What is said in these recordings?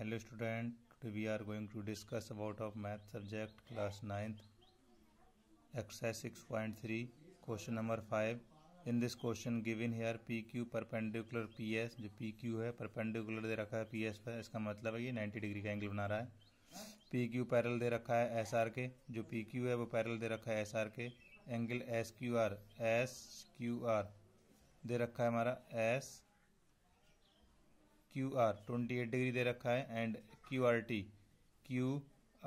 hello student today we are going to discuss about of math subject class ninth exercise six point three question number five in this question given here P Q perpendicular P S जो P Q है perpendicular दे रखा है P S पर इसका मतलब है ये नाइन्टी डिग्री का एंगल बना रहा है पी क्यू पैरल दे रखा है एस आर के जो पी क्यू है वो पैरल दे रखा है एस आर के angle S Q R S Q R दे रखा है हमारा S Q R twenty eight degree दे रखा है and Q R T Q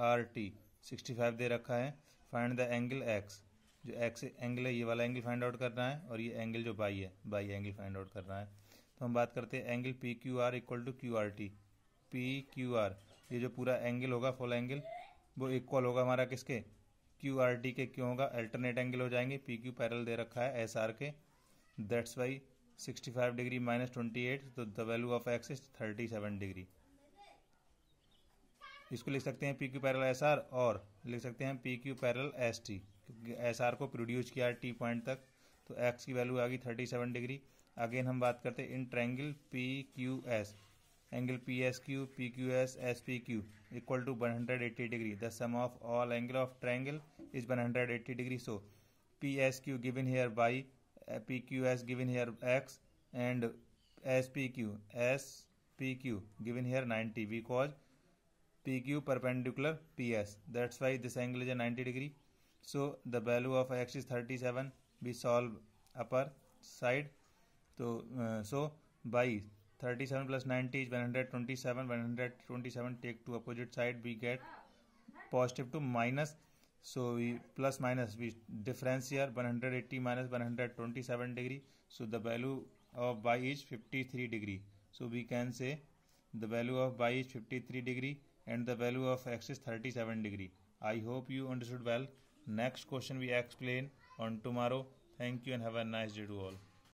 R T sixty five दे रखा है फाइंड द एंगल एक्स जो एक्स एंगल है ये वाला एंगल फाइंड आउट करना है और ये एंगल जो बाई है बाई एंगल फाइंड आउट करना है तो हम बात करते हैं angle P Q R equal to Q R T P Q R ये जो पूरा एंगल होगा फुल एंगल वो इक्वल होगा हमारा किसके क्यू आर टी के क्यों होगा अल्टरनेट एंगल हो जाएंगे पी क्यू पैरल दे रखा है एस आर के दैट्स वाई 65 degree minus 28 तो the value of X is 37 degree इसको लिख सकते हैं P Q parallel S R और लिख सकते हैं P Q parallel S T क्योंकि एस आर को प्रोड्यूस किया है टी पॉइंट तक तो एक्स की वैल्यू आ गई 37 डिग्री अगेन हम बात करते हैं in triangle P Q S angle P S Q P Q S S P Q equal to 180 degree the sum of all angle of triangle is 180 degree so P S Q given here by PQ as given here X and SPQ SPQ given here 90 because PQ perpendicular PS that's why this angle is a 90 degree so the value of X is 37 we solve upper side so uh, so by 37 plus 90 is 127 127 take to opposite side we get positive to minus so we plus minus we difference here 180 minus 127 degree so the value of y is 53 degree so we can say the value of y is 53 degree and the value of x is 37 degree i hope you understood well next question we explain on tomorrow thank you and have a nice day to all